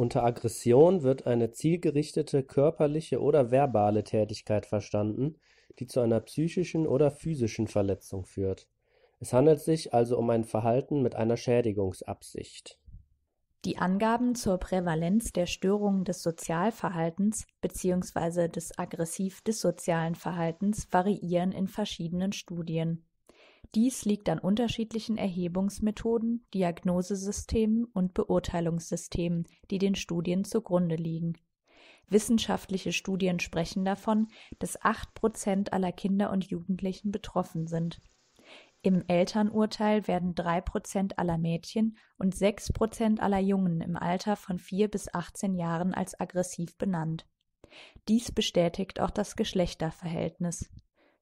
Unter Aggression wird eine zielgerichtete körperliche oder verbale Tätigkeit verstanden, die zu einer psychischen oder physischen Verletzung führt. Es handelt sich also um ein Verhalten mit einer Schädigungsabsicht. Die Angaben zur Prävalenz der Störungen des Sozialverhaltens bzw. des aggressiv-dissozialen Verhaltens variieren in verschiedenen Studien dies liegt an unterschiedlichen Erhebungsmethoden, Diagnosesystemen und Beurteilungssystemen, die den Studien zugrunde liegen. Wissenschaftliche Studien sprechen davon, dass acht Prozent aller Kinder und Jugendlichen betroffen sind. Im Elternurteil werden drei Prozent aller Mädchen und sechs Prozent aller Jungen im Alter von vier bis achtzehn Jahren als aggressiv benannt. Dies bestätigt auch das Geschlechterverhältnis.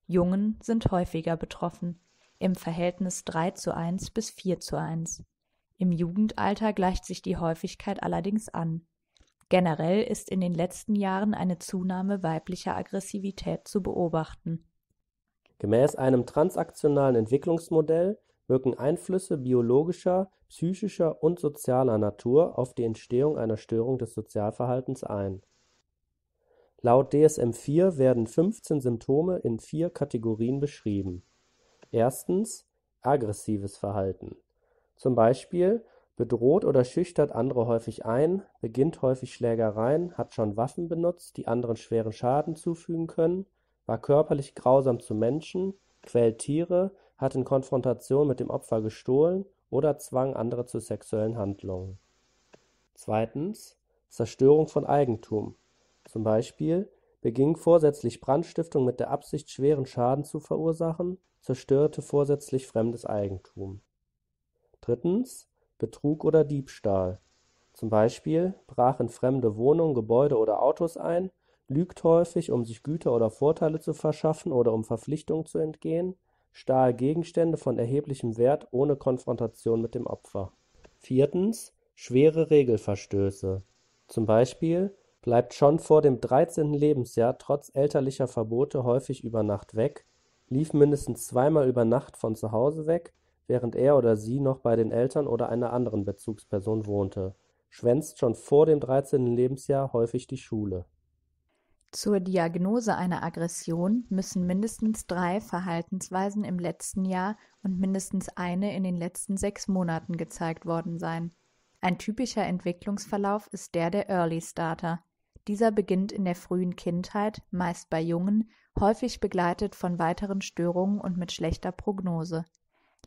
Jungen sind häufiger betroffen im Verhältnis 3 zu 1 bis 4 zu 1. Im Jugendalter gleicht sich die Häufigkeit allerdings an. Generell ist in den letzten Jahren eine Zunahme weiblicher Aggressivität zu beobachten. Gemäß einem transaktionalen Entwicklungsmodell wirken Einflüsse biologischer, psychischer und sozialer Natur auf die Entstehung einer Störung des Sozialverhaltens ein. Laut DSM-IV werden 15 Symptome in vier Kategorien beschrieben Erstens, aggressives Verhalten: Zum Beispiel bedroht oder schüchtert andere häufig ein, beginnt häufig Schlägereien, hat schon Waffen benutzt, die anderen schweren Schaden zufügen können, war körperlich grausam zu Menschen, quält Tiere, hat in Konfrontation mit dem Opfer gestohlen oder zwang andere zu sexuellen Handlungen. Zweitens, Zerstörung von Eigentum: Zum Beispiel beging vorsätzlich Brandstiftung mit der Absicht, schweren Schaden zu verursachen, zerstörte vorsätzlich fremdes Eigentum. Betrug oder Diebstahl, zum Beispiel brach in fremde Wohnungen, Gebäude oder Autos ein, lügt häufig, um sich Güter oder Vorteile zu verschaffen oder um Verpflichtungen zu entgehen, stahl Gegenstände von erheblichem Wert ohne Konfrontation mit dem Opfer. Viertens. Schwere Regelverstöße, zum Beispiel bleibt schon vor dem 13. Lebensjahr trotz elterlicher Verbote häufig über Nacht weg, lief mindestens zweimal über Nacht von zu Hause weg, während er oder sie noch bei den Eltern oder einer anderen Bezugsperson wohnte, schwänzt schon vor dem 13. Lebensjahr häufig die Schule. Zur Diagnose einer Aggression müssen mindestens drei Verhaltensweisen im letzten Jahr und mindestens eine in den letzten sechs Monaten gezeigt worden sein. Ein typischer Entwicklungsverlauf ist der der Early Starter. Dieser beginnt in der frühen Kindheit, meist bei Jungen, häufig begleitet von weiteren Störungen und mit schlechter Prognose.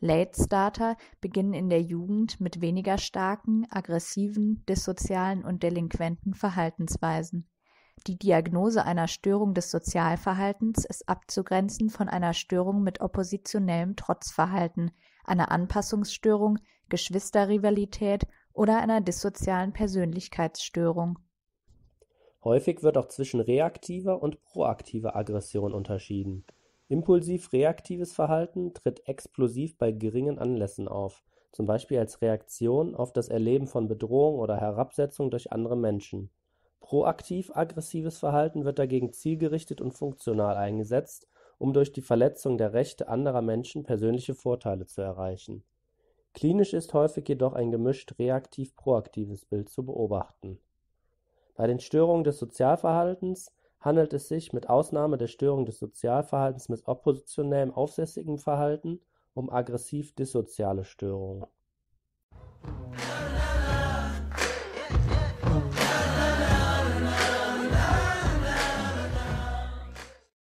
Late-Starter beginnen in der Jugend mit weniger starken, aggressiven, dissozialen und delinquenten Verhaltensweisen. Die Diagnose einer Störung des Sozialverhaltens ist abzugrenzen von einer Störung mit oppositionellem Trotzverhalten, einer Anpassungsstörung, Geschwisterrivalität oder einer dissozialen Persönlichkeitsstörung. Häufig wird auch zwischen reaktiver und proaktiver Aggression unterschieden. Impulsiv-reaktives Verhalten tritt explosiv bei geringen Anlässen auf, zum Beispiel als Reaktion auf das Erleben von Bedrohung oder Herabsetzung durch andere Menschen. Proaktiv-aggressives Verhalten wird dagegen zielgerichtet und funktional eingesetzt, um durch die Verletzung der Rechte anderer Menschen persönliche Vorteile zu erreichen. Klinisch ist häufig jedoch ein gemischt reaktiv-proaktives Bild zu beobachten bei den Störungen des Sozialverhaltens handelt es sich mit Ausnahme der Störung des Sozialverhaltens mit oppositionellem aufsässigem Verhalten um aggressiv-dissoziale Störungen